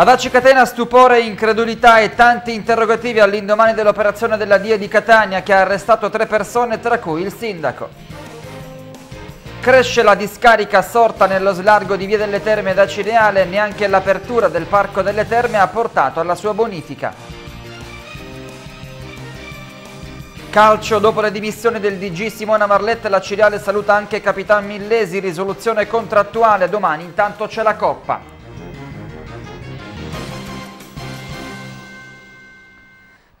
Ad Aci Catena stupore, incredulità e tanti interrogativi all'indomani dell'operazione della DIA di Catania che ha arrestato tre persone tra cui il sindaco. Cresce la discarica sorta nello slargo di Via delle Terme da Cireale, neanche l'apertura del Parco delle Terme ha portato alla sua bonifica. Calcio dopo le dimissioni del DG Simona Marletta, la Cireale saluta anche Capitan Millesi, risoluzione contrattuale, domani intanto c'è la Coppa.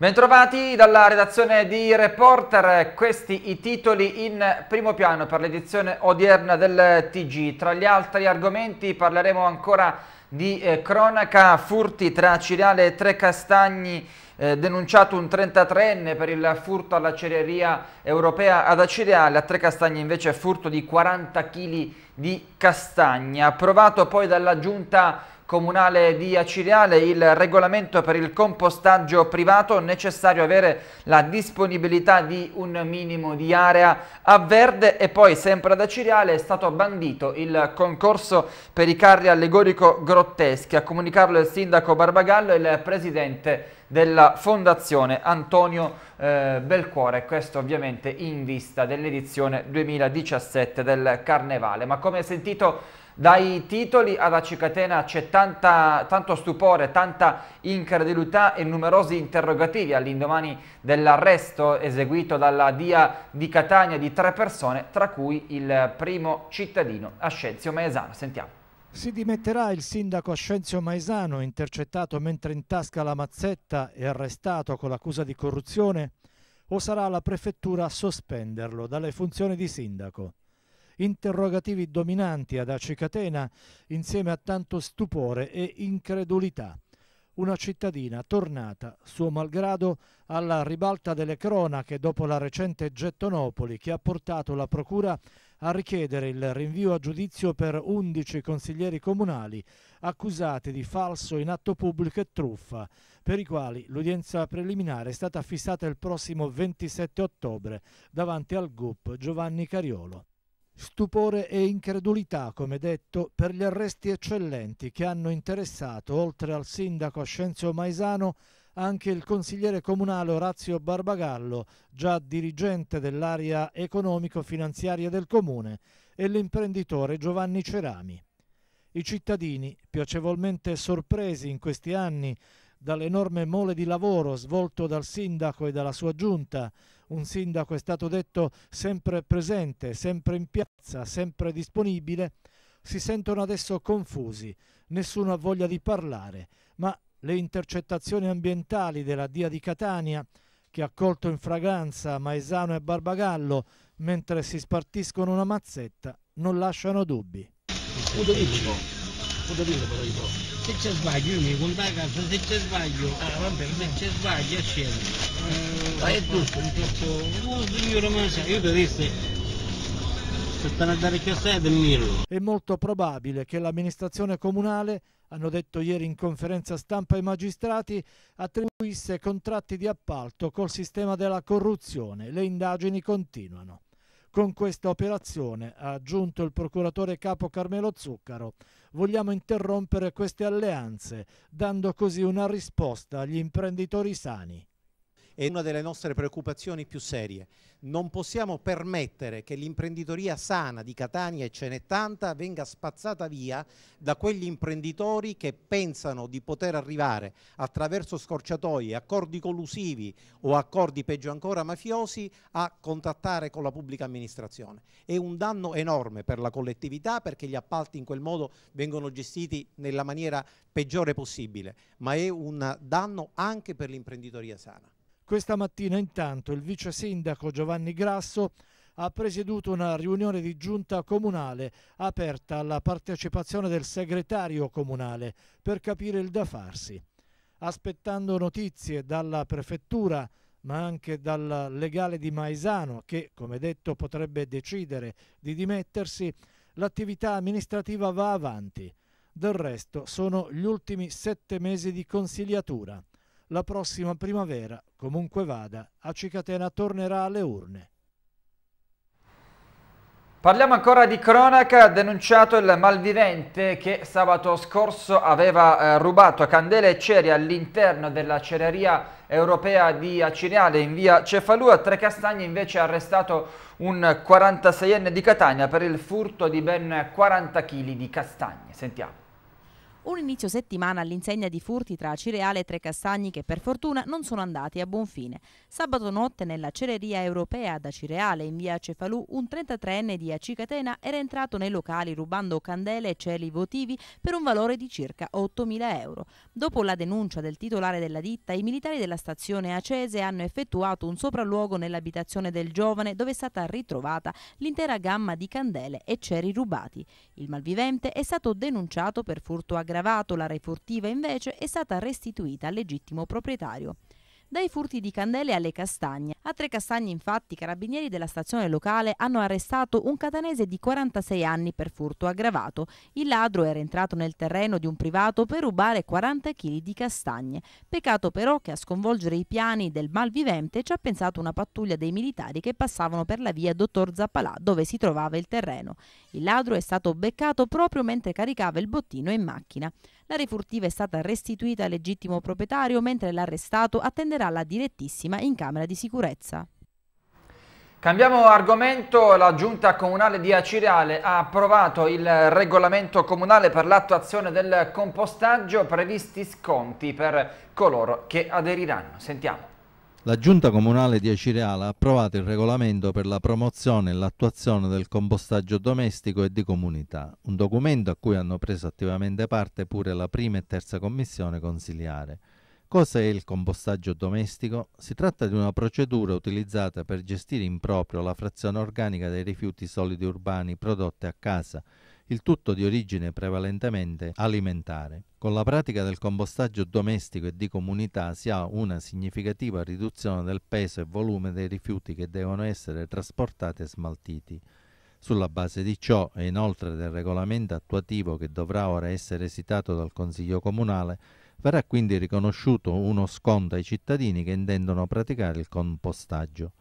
Bentrovati dalla redazione di Reporter, questi i titoli in primo piano per l'edizione odierna del TG. Tra gli altri argomenti parleremo ancora di eh, cronaca furti tra Ciriale e Tre Castagni eh, denunciato un 33enne per il furto alla cereria europea ad Acireale, a Tre Castagni invece furto di 40 kg di castagna, approvato poi dalla giunta comunale di Acireale il regolamento per il compostaggio privato, necessario avere la disponibilità di un minimo di area a verde e poi sempre ad Acireale è stato bandito il concorso per i carri allegorico grotteschi, a comunicarlo il sindaco Barbagallo e il presidente della fondazione Antonio eh, Belcuore, questo ovviamente in vista dell'edizione 2017 del Carnevale. Ma come sentito dai titoli ad Acicatena c'è tanto stupore, tanta incredulità e numerosi interrogativi all'indomani dell'arresto eseguito dalla DIA di Catania di tre persone, tra cui il primo cittadino Ascenzio Maesano. Sentiamo. Si dimetterà il sindaco Ascenzio Maesano, intercettato mentre in tasca la mazzetta e arrestato con l'accusa di corruzione, o sarà la prefettura a sospenderlo dalle funzioni di sindaco? interrogativi dominanti ad Acicatena insieme a tanto stupore e incredulità. Una cittadina tornata, suo malgrado, alla ribalta delle cronache dopo la recente Gettonopoli che ha portato la Procura a richiedere il rinvio a giudizio per 11 consiglieri comunali accusati di falso in atto pubblico e truffa, per i quali l'udienza preliminare è stata fissata il prossimo 27 ottobre davanti al GUP Giovanni Cariolo. Stupore e incredulità, come detto, per gli arresti eccellenti che hanno interessato, oltre al sindaco Ascenzio Maisano, anche il consigliere comunale Orazio Barbagallo, già dirigente dell'area economico-finanziaria del comune, e l'imprenditore Giovanni Cerami. I cittadini, piacevolmente sorpresi in questi anni dall'enorme mole di lavoro svolto dal sindaco e dalla sua giunta. Un sindaco è stato detto sempre presente, sempre in piazza, sempre disponibile, si sentono adesso confusi, nessuno ha voglia di parlare, ma le intercettazioni ambientali della Dia di Catania, che ha colto in fragranza Maesano e Barbagallo mentre si spartiscono una mazzetta, non lasciano dubbi. Punto se c'è sbaglio io mi a contagasso, se c'è sbaglio, ah, vabbè, se c'è sbaglio eccetera. Eh, ah, è giusto, un troppo. Oh signore, ma io per essere è molto probabile che l'amministrazione comunale, hanno detto ieri in conferenza stampa i magistrati, attribuisse contratti di appalto col sistema della corruzione. Le indagini continuano. Con questa operazione, ha aggiunto il procuratore capo Carmelo Zuccaro, vogliamo interrompere queste alleanze, dando così una risposta agli imprenditori sani è una delle nostre preoccupazioni più serie. Non possiamo permettere che l'imprenditoria sana di Catania e ce n'è tanta venga spazzata via da quegli imprenditori che pensano di poter arrivare attraverso scorciatoie, accordi collusivi o accordi peggio ancora mafiosi a contattare con la pubblica amministrazione. È un danno enorme per la collettività perché gli appalti in quel modo vengono gestiti nella maniera peggiore possibile, ma è un danno anche per l'imprenditoria sana. Questa mattina intanto il vice sindaco Giovanni Grasso ha presieduto una riunione di giunta comunale aperta alla partecipazione del segretario comunale per capire il da farsi. Aspettando notizie dalla prefettura ma anche dal legale di Maesano che, come detto, potrebbe decidere di dimettersi, l'attività amministrativa va avanti. Del resto sono gli ultimi sette mesi di consigliatura la prossima primavera, comunque vada, a Cicatena tornerà alle urne. Parliamo ancora di cronaca, denunciato il malvivente che sabato scorso aveva eh, rubato candele e ceri all'interno della cereria europea di Acireale in via Cefalù. A Trecastagni invece ha arrestato un 46enne di Catania per il furto di ben 40 kg di castagne. Sentiamo. Un inizio settimana all'insegna di furti tra Cireale e tre castagni che per fortuna non sono andati a buon fine. Sabato notte nella cereria europea da Cireale in via Cefalù un 33enne di Acicatena era entrato nei locali rubando candele e cieli votivi per un valore di circa 8.000 euro. Dopo la denuncia del titolare della ditta, i militari della stazione Acese hanno effettuato un sopralluogo nell'abitazione del giovane dove è stata ritrovata l'intera gamma di candele e ceri rubati. Il malvivente è stato denunciato per furto a aggravato, la refurtiva invece è stata restituita al legittimo proprietario dai furti di candele alle castagne. A tre castagne infatti i carabinieri della stazione locale hanno arrestato un catanese di 46 anni per furto aggravato. Il ladro era entrato nel terreno di un privato per rubare 40 kg di castagne. Peccato però che a sconvolgere i piani del malvivente ci ha pensato una pattuglia dei militari che passavano per la via Dottor Zappalà dove si trovava il terreno. Il ladro è stato beccato proprio mentre caricava il bottino in macchina. La refurtiva è stata restituita al legittimo proprietario mentre l'arrestato attenderà la direttissima in camera di sicurezza. Cambiamo argomento, la giunta comunale di Acireale ha approvato il regolamento comunale per l'attuazione del compostaggio, previsti sconti per coloro che aderiranno. Sentiamo. La Giunta Comunale di Acireale ha approvato il regolamento per la promozione e l'attuazione del compostaggio domestico e di comunità, un documento a cui hanno preso attivamente parte pure la prima e terza commissione consiliare. Cos'è il compostaggio domestico? Si tratta di una procedura utilizzata per gestire in proprio la frazione organica dei rifiuti solidi urbani prodotti a casa, il tutto di origine prevalentemente alimentare. Con la pratica del compostaggio domestico e di comunità si ha una significativa riduzione del peso e volume dei rifiuti che devono essere trasportati e smaltiti. Sulla base di ciò e inoltre del regolamento attuativo che dovrà ora essere esitato dal Consiglio Comunale, verrà quindi riconosciuto uno sconto ai cittadini che intendono praticare il compostaggio.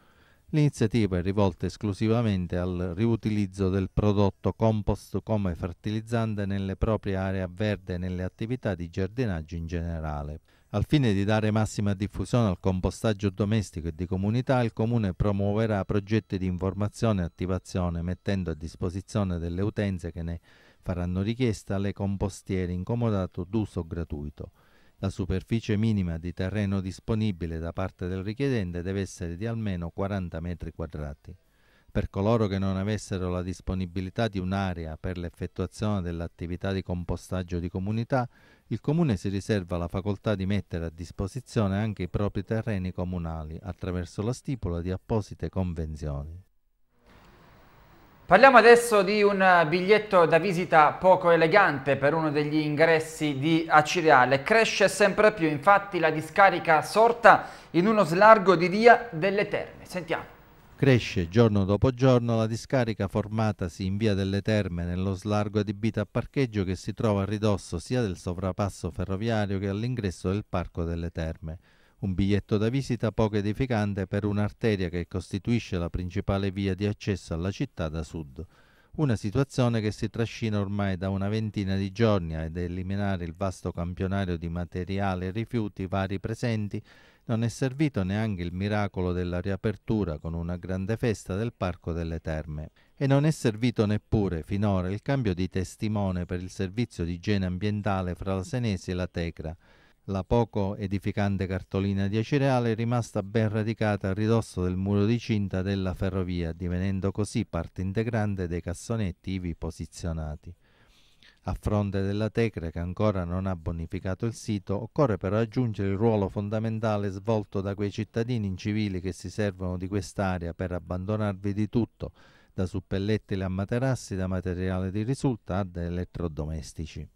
L'iniziativa è rivolta esclusivamente al riutilizzo del prodotto compost come fertilizzante nelle proprie aree verde e nelle attività di giardinaggio in generale. Al fine di dare massima diffusione al compostaggio domestico e di comunità, il Comune promuoverà progetti di informazione e attivazione, mettendo a disposizione delle utenze che ne faranno richiesta le compostiere in comodato d'uso gratuito. La superficie minima di terreno disponibile da parte del richiedente deve essere di almeno 40 metri quadrati. Per coloro che non avessero la disponibilità di un'area per l'effettuazione dell'attività di compostaggio di comunità, il Comune si riserva la facoltà di mettere a disposizione anche i propri terreni comunali attraverso la stipula di apposite convenzioni. Parliamo adesso di un biglietto da visita poco elegante per uno degli ingressi di Acireale. Cresce sempre più infatti la discarica sorta in uno slargo di via delle Terme. Sentiamo. Cresce giorno dopo giorno la discarica formatasi in via delle Terme nello slargo adibito a parcheggio che si trova a ridosso sia del sovrapasso ferroviario che all'ingresso del Parco delle Terme. Un biglietto da visita poco edificante per un'arteria che costituisce la principale via di accesso alla città da sud. Una situazione che si trascina ormai da una ventina di giorni ed eliminare il vasto campionario di materiale e rifiuti vari presenti non è servito neanche il miracolo della riapertura con una grande festa del Parco delle Terme e non è servito neppure finora il cambio di testimone per il servizio di igiene ambientale fra la Senesi e la Tecra, la poco edificante cartolina di acereale è rimasta ben radicata a ridosso del muro di cinta della ferrovia, divenendo così parte integrante dei cassonetti ivi posizionati. A fronte della Tecre, che ancora non ha bonificato il sito, occorre però aggiungere il ruolo fondamentale svolto da quei cittadini in civili che si servono di quest'area per abbandonarvi di tutto, da suppellettili a materassi, da materiale di risulta ad elettrodomestici.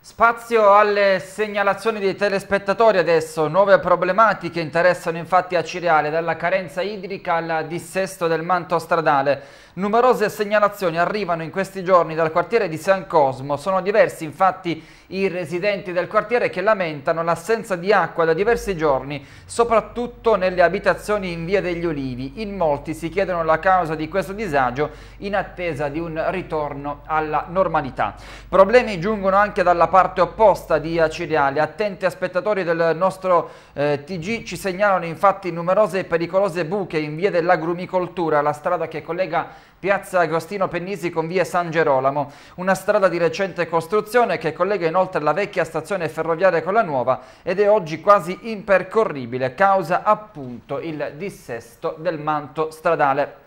Spazio alle segnalazioni dei telespettatori adesso, nuove problematiche interessano infatti a Cireale, dalla carenza idrica al dissesto del manto stradale. Numerose segnalazioni arrivano in questi giorni dal quartiere di San Cosmo, sono diversi infatti i residenti del quartiere che lamentano l'assenza di acqua da diversi giorni, soprattutto nelle abitazioni in via degli Olivi. In molti si chiedono la causa di questo disagio in attesa di un ritorno alla normalità. Problemi giungono anche dalla parte opposta di Acireale. Attenti spettatori del nostro eh, TG ci segnalano infatti numerose e pericolose buche in via dell'agrumicoltura, la strada che collega Piazza Agostino Pennisi con via San Gerolamo, una strada di recente costruzione che collega inoltre la vecchia stazione ferroviaria con la nuova ed è oggi quasi impercorribile, causa appunto il dissesto del manto stradale.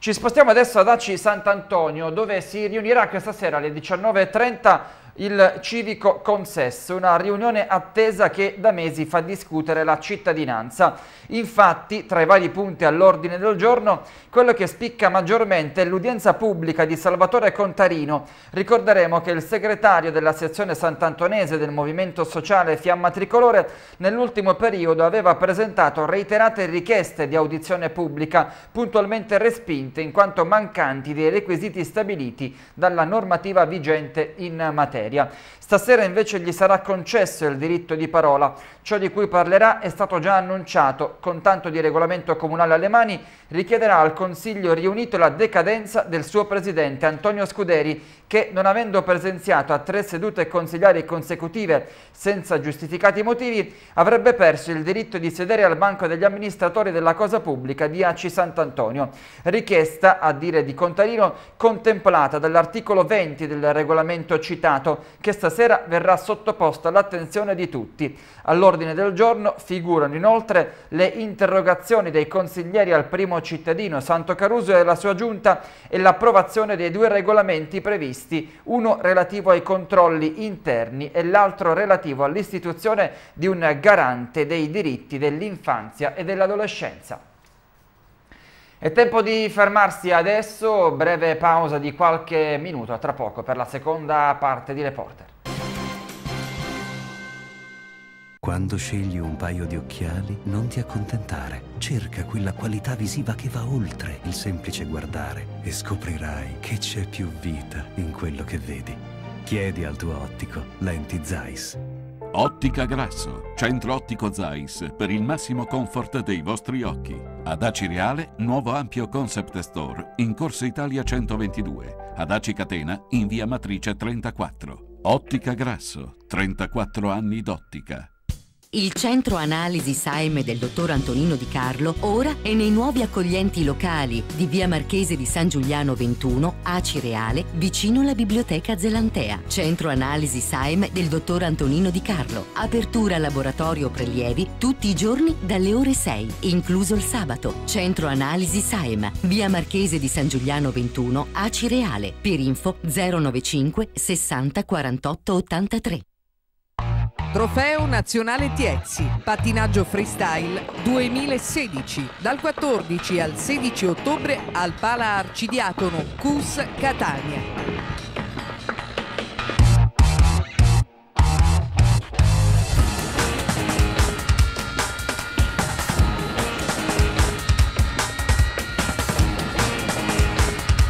Ci spostiamo adesso ad Aci Sant'Antonio dove si riunirà questa sera alle 19.30 il civico consesso, una riunione attesa che da mesi fa discutere la cittadinanza. Infatti, tra i vari punti all'ordine del giorno, quello che spicca maggiormente è l'udienza pubblica di Salvatore Contarino. Ricorderemo che il segretario della sezione sant'antonese del Movimento Sociale Fiamma Tricolore nell'ultimo periodo aveva presentato reiterate richieste di audizione pubblica, puntualmente respinte in quanto mancanti dei requisiti stabiliti dalla normativa vigente in materia materia. Stasera invece gli sarà concesso il diritto di parola. Ciò di cui parlerà è stato già annunciato. Con tanto di regolamento comunale alle mani, richiederà al Consiglio riunito la decadenza del suo presidente Antonio Scuderi, che non avendo presenziato a tre sedute consigliari consecutive senza giustificati motivi, avrebbe perso il diritto di sedere al banco degli amministratori della cosa pubblica di AC Sant'Antonio. Richiesta, a dire di Contarino, contemplata dall'articolo 20 del regolamento citato mercato che stasera verrà sottoposta all'attenzione di tutti. All'ordine del giorno figurano inoltre le interrogazioni dei consiglieri al primo cittadino Santo Caruso e alla sua giunta e l'approvazione dei due regolamenti previsti, uno relativo ai controlli interni e l'altro relativo all'istituzione di un garante dei diritti dell'infanzia e dell'adolescenza. È tempo di fermarsi adesso, breve pausa di qualche minuto, a tra poco per la seconda parte di Reporter. Quando scegli un paio di occhiali, non ti accontentare. Cerca quella qualità visiva che va oltre il semplice guardare e scoprirai che c'è più vita in quello che vedi. Chiedi al tuo ottico lenti Zeiss. Ottica Grasso, centro ottico Zais per il massimo comfort dei vostri occhi. Ad Aci Reale, nuovo ampio concept store in Corso Italia 122. Ad Aci Catena, in via Matrice 34. Ottica Grasso, 34 anni d'ottica. Il centro analisi Saime del dottor Antonino Di Carlo ora è nei nuovi accoglienti locali di via Marchese di San Giuliano 21, Acireale, vicino alla biblioteca Zelantea. Centro analisi Saime del dottor Antonino Di Carlo. Apertura laboratorio prelievi tutti i giorni dalle ore 6, incluso il sabato. Centro analisi Saime, via Marchese di San Giuliano 21, Acireale. Per info 095 60 48 83. Trofeo Nazionale Tiezzi, pattinaggio freestyle 2016, dal 14 al 16 ottobre al Pala Arcidiacono Cus Catania.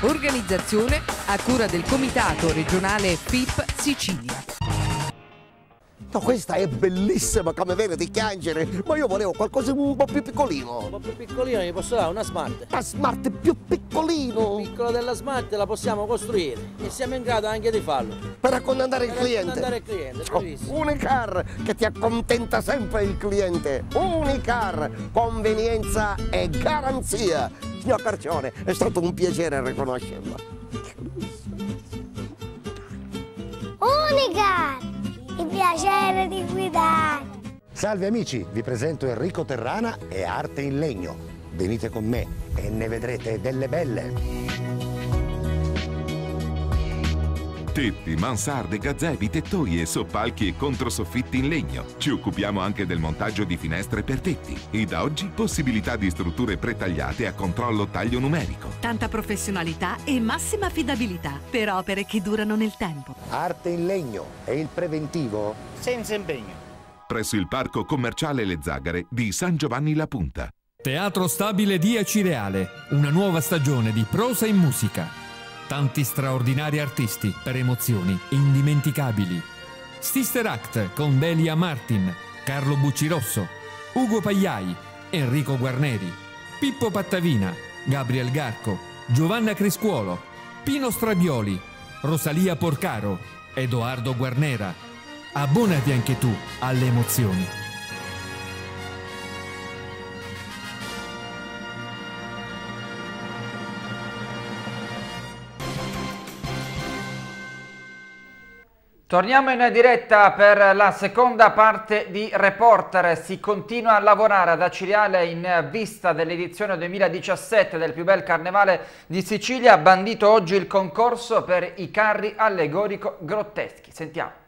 Organizzazione a cura del Comitato regionale FIP Sicilia. No, questa è bellissima come vera di piangere, ma io volevo qualcosa un po' più piccolino. Un po' più piccolino gli posso dare una smart. La smart più piccolino. Più piccola della smart la possiamo costruire e siamo in grado anche di farlo. Per accontentare il cliente. Per oh, accontentare il cliente, cioè, Unicar che ti accontenta sempre il cliente. Unicar, convenienza e garanzia. Signor Carcione, è stato un piacere riconoscerla. Unicar! Il piacere di guidare. Salve amici, vi presento Enrico Terrana e Arte in Legno. Venite con me e ne vedrete delle belle. Tetti, mansarde, gazzebi, tettoie, soppalchi e controsoffitti in legno. Ci occupiamo anche del montaggio di finestre per tetti. E da oggi possibilità di strutture pretagliate a controllo taglio numerico. Tanta professionalità e massima affidabilità per opere che durano nel tempo. Arte in legno e il preventivo? Senza impegno. Presso il parco commerciale Le Zagare di San Giovanni La Punta. Teatro Stabile 10 Reale, una nuova stagione di prosa in musica tanti straordinari artisti per emozioni indimenticabili. Sister Act con Delia Martin, Carlo Buccirosso, Ugo Pagliai, Enrico Guarneri, Pippo Pattavina, Gabriel Garco, Giovanna Criscuolo, Pino Strabioli, Rosalia Porcaro, Edoardo Guarnera. Abbonati anche tu alle emozioni. Torniamo in diretta per la seconda parte di Reporter. Si continua a lavorare ad Aciriale in vista dell'edizione 2017 del più bel carnevale di Sicilia. Bandito oggi il concorso per i carri allegorico grotteschi. Sentiamo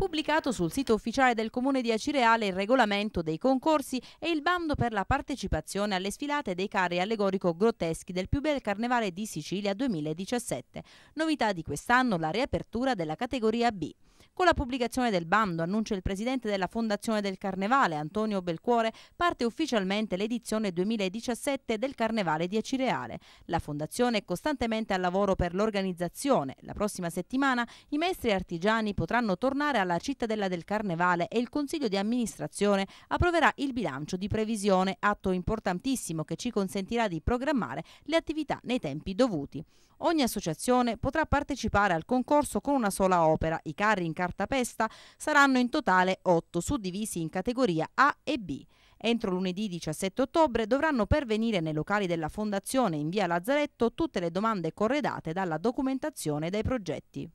pubblicato sul sito ufficiale del Comune di Acireale il regolamento dei concorsi e il bando per la partecipazione alle sfilate dei carri allegorico-grotteschi del più bel carnevale di Sicilia 2017. Novità di quest'anno la riapertura della categoria B. Con la pubblicazione del bando, annuncia il presidente della Fondazione del Carnevale, Antonio Belcuore, parte ufficialmente l'edizione 2017 del Carnevale 10 Reale. La Fondazione è costantemente al lavoro per l'organizzazione. La prossima settimana i maestri artigiani potranno tornare alla cittadella del Carnevale e il Consiglio di amministrazione approverà il bilancio di previsione, atto importantissimo che ci consentirà di programmare le attività nei tempi dovuti. Ogni associazione potrà partecipare al concorso con una sola opera. I carri in carro cartapesta saranno in totale 8 suddivisi in categoria A e B. Entro lunedì 17 ottobre dovranno pervenire nei locali della Fondazione in via Lazzaretto tutte le domande corredate dalla documentazione dei progetti.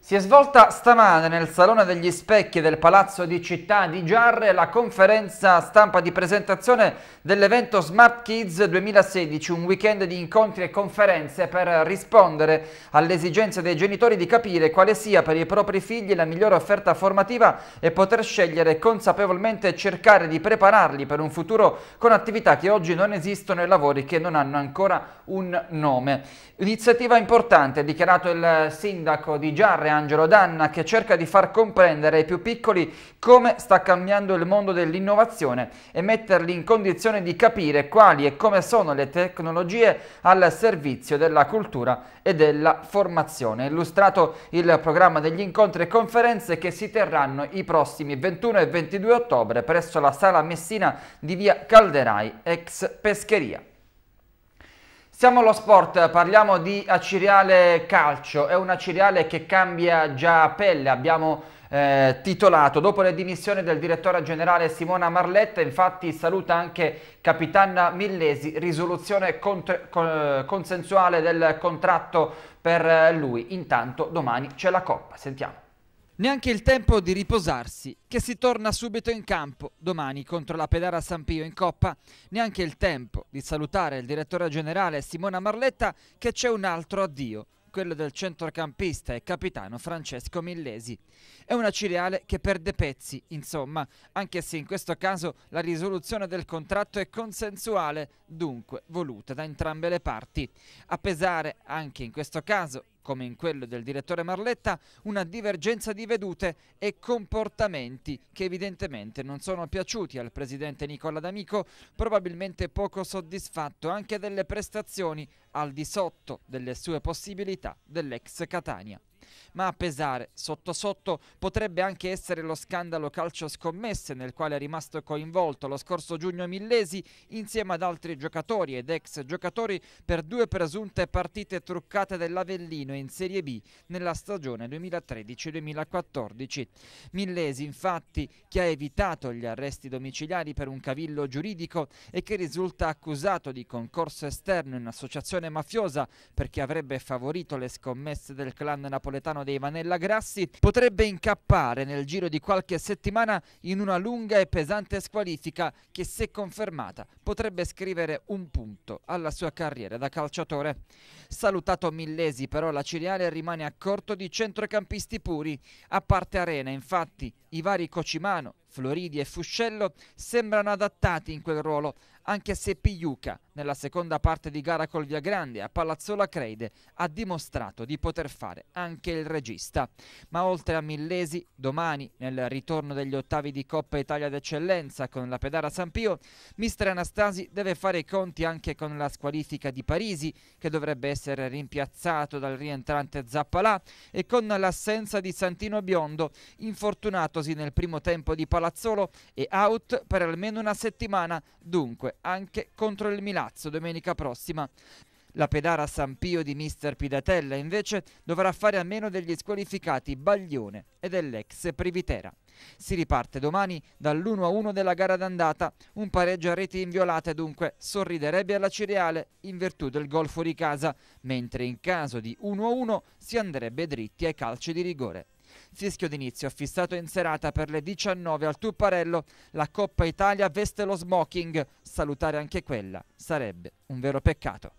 Si è svolta stamane nel Salone degli Specchi del Palazzo di Città di Giarre la conferenza stampa di presentazione dell'evento Smart Kids 2016, un weekend di incontri e conferenze per rispondere alle esigenze dei genitori di capire quale sia per i propri figli la migliore offerta formativa e poter scegliere consapevolmente e cercare di prepararli per un futuro con attività che oggi non esistono e lavori che non hanno ancora un nome. Iniziativa importante, ha dichiarato il sindaco di Giarre parlare Angelo Danna che cerca di far comprendere ai più piccoli come sta cambiando il mondo dell'innovazione e metterli in condizione di capire quali e come sono le tecnologie al servizio della cultura e della formazione. Illustrato il programma degli incontri e conferenze che si terranno i prossimi 21 e 22 ottobre presso la sala Messina di via Calderai, ex Pescheria. Siamo allo sport, parliamo di Aciriale Calcio, è un Aciriale che cambia già pelle, abbiamo eh, titolato. Dopo le dimissioni del direttore generale Simona Marletta, infatti saluta anche Capitan Millesi, risoluzione consensuale del contratto per eh, lui. Intanto domani c'è la Coppa, sentiamo. Neanche il tempo di riposarsi, che si torna subito in campo domani contro la Pedara San Pio in Coppa, neanche il tempo di salutare il direttore generale Simona Marletta che c'è un altro addio, quello del centrocampista e capitano Francesco Millesi. È una Cireale che perde pezzi, insomma, anche se in questo caso la risoluzione del contratto è consensuale, dunque voluta da entrambe le parti. A pesare anche in questo caso come in quello del direttore Marletta, una divergenza di vedute e comportamenti che evidentemente non sono piaciuti al presidente Nicola D'Amico, probabilmente poco soddisfatto anche delle prestazioni al di sotto delle sue possibilità dell'ex Catania. Ma a pesare, sotto sotto, potrebbe anche essere lo scandalo calcio scommesse nel quale è rimasto coinvolto lo scorso giugno Millesi insieme ad altri giocatori ed ex giocatori per due presunte partite truccate dell'Avellino in Serie B nella stagione 2013-2014. Millesi, infatti, che ha evitato gli arresti domiciliari per un cavillo giuridico e che risulta accusato di concorso esterno in associazione mafiosa perché avrebbe favorito le scommesse del clan napoletano napoletano dei Vanella Grassi potrebbe incappare nel giro di qualche settimana in una lunga e pesante squalifica che se confermata potrebbe scrivere un punto alla sua carriera da calciatore. Salutato Millesi però la Ciliale rimane a corto di centrocampisti puri, a parte Arena infatti i vari Cocimano, Floridi e Fuscello sembrano adattati in quel ruolo, anche se Pigliuca, nella seconda parte di gara col Via Grande a Palazzola Creide, ha dimostrato di poter fare anche il regista. Ma oltre a Millesi, domani, nel ritorno degli ottavi di Coppa Italia d'Eccellenza con la Pedara San Pio, mister Anastasi deve fare i conti anche con la squalifica di Parisi, che dovrebbe essere rimpiazzato dal rientrante Zappalà, e con l'assenza di Santino Biondo, infortunatosi nel primo tempo di Palazzola Palazzolo e out per almeno una settimana, dunque anche contro il Milazzo domenica prossima. La pedara San Pio di mister Pidatella invece dovrà fare a meno degli squalificati Baglione e dell'ex Privitera. Si riparte domani dall'1-1 della gara d'andata, un pareggio a reti inviolate dunque sorriderebbe alla Cireale in virtù del gol fuori casa, mentre in caso di 1-1 si andrebbe dritti ai calci di rigore. Fischio d'inizio fissato in serata per le 19 al Tupparello. La Coppa Italia veste lo smoking. Salutare anche quella sarebbe un vero peccato.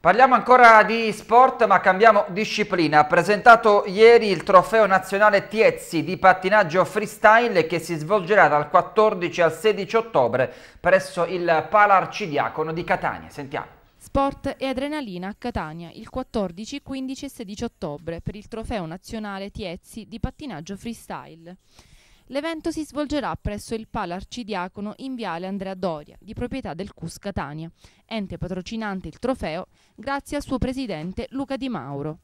Parliamo ancora di sport ma cambiamo disciplina. presentato ieri il trofeo nazionale Tiezzi di pattinaggio freestyle che si svolgerà dal 14 al 16 ottobre presso il Palarcidiacono di Catania. Sentiamo. Sport e adrenalina a Catania il 14, 15 e 16 ottobre per il trofeo nazionale Tiezzi di pattinaggio freestyle. L'evento si svolgerà presso il Pala Arcidiacono in Viale Andrea Doria, di proprietà del CUS Catania, ente patrocinante il trofeo grazie al suo presidente Luca Di Mauro.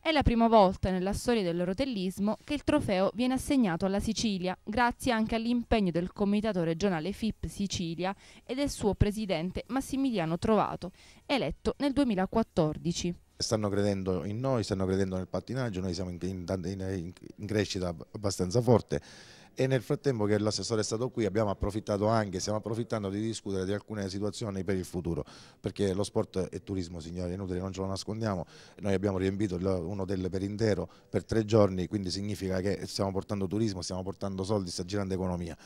È la prima volta nella storia del rotellismo che il trofeo viene assegnato alla Sicilia, grazie anche all'impegno del comitato regionale FIP Sicilia e del suo presidente Massimiliano Trovato, eletto nel 2014. Stanno credendo in noi, stanno credendo nel pattinaggio, noi siamo in, in, in, crescita abbastanza forte e nel frattempo che l'assessore è stato qui abbiamo approfittato anche, stiamo approfittando di discutere di alcune situazioni per il futuro, perché lo sport è turismo signori, è inutile non ce lo nascondiamo, noi abbiamo riempito un hotel per intero per tre giorni, quindi significa che stiamo portando turismo, stiamo portando soldi, sta girando economia.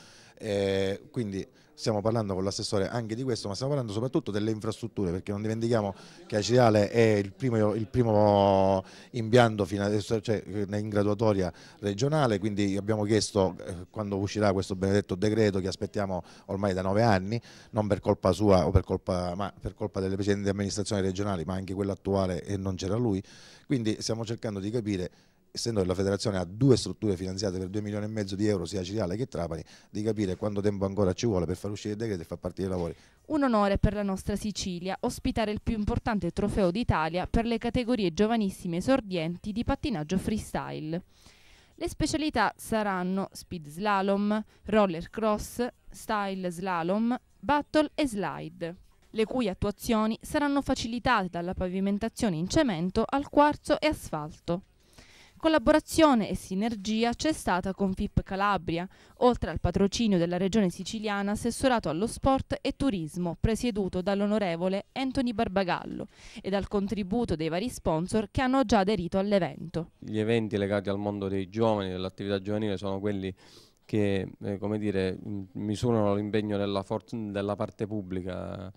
Eh, quindi stiamo parlando con l'assessore anche di questo, ma stiamo parlando soprattutto delle infrastrutture, perché non dimentichiamo che Acireale è il primo, il primo impianto fino adesso, cioè in graduatoria regionale, quindi abbiamo chiesto eh, quando uscirà questo benedetto decreto che aspettiamo ormai da nove anni, non per colpa sua o per colpa, ma per colpa delle precedenti amministrazioni regionali, ma anche quella attuale e non c'era lui. Quindi stiamo cercando di capire essendo che la federazione ha due strutture finanziate per 2 milioni e mezzo di euro sia Ciriale che Trapani, di capire quanto tempo ancora ci vuole per far uscire il decreto e far partire i lavori. Un onore per la nostra Sicilia, ospitare il più importante trofeo d'Italia per le categorie giovanissime esordienti di pattinaggio freestyle. Le specialità saranno speed slalom, roller cross, style slalom, battle e slide le cui attuazioni saranno facilitate dalla pavimentazione in cemento al quarzo e asfalto. Collaborazione e sinergia c'è stata con FIP Calabria, oltre al patrocinio della Regione Siciliana assessorato allo sport e turismo, presieduto dall'onorevole Anthony Barbagallo, e dal contributo dei vari sponsor che hanno già aderito all'evento. Gli eventi legati al mondo dei giovani, dell'attività giovanile, sono quelli che eh, come dire, misurano l'impegno della, della parte pubblica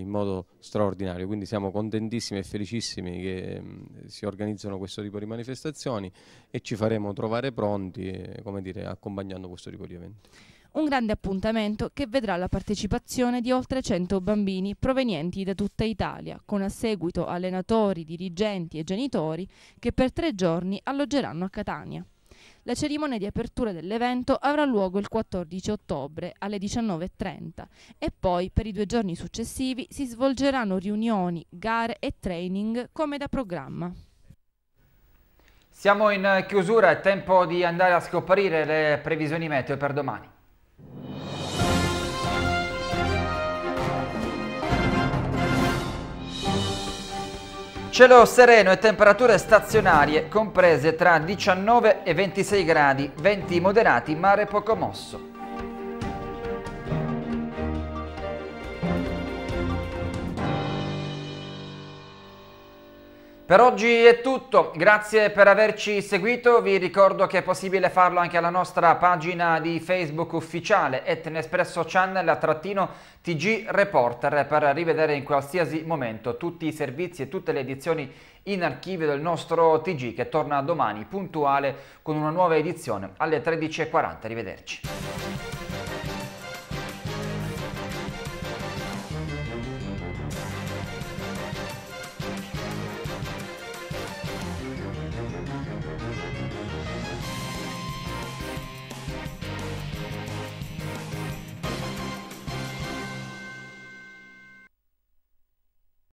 in modo straordinario, quindi siamo contentissimi e felicissimi che mm, si organizzano questo tipo di manifestazioni e ci faremo trovare pronti, eh, come dire, accompagnando questo tipo di eventi. Un grande appuntamento che vedrà la partecipazione di oltre 100 bambini provenienti da tutta Italia, con a seguito allenatori, dirigenti e genitori che per tre giorni alloggeranno a Catania. La cerimonia di apertura dell'evento avrà luogo il 14 ottobre alle 19.30 e poi per i due giorni successivi si svolgeranno riunioni, gare e training come da programma. Siamo in chiusura, è tempo di andare a scoprire le previsioni meteo per domani. Cielo sereno e temperature stazionarie comprese tra 19 e 26 gradi, venti moderati, mare poco mosso. Per oggi è tutto, grazie per averci seguito, vi ricordo che è possibile farlo anche alla nostra pagina di Facebook ufficiale Etnespresso Channel trattino TG Reporter per rivedere in qualsiasi momento tutti i servizi e tutte le edizioni in archivio del nostro TG che torna domani puntuale con una nuova edizione alle 13.40. Arrivederci.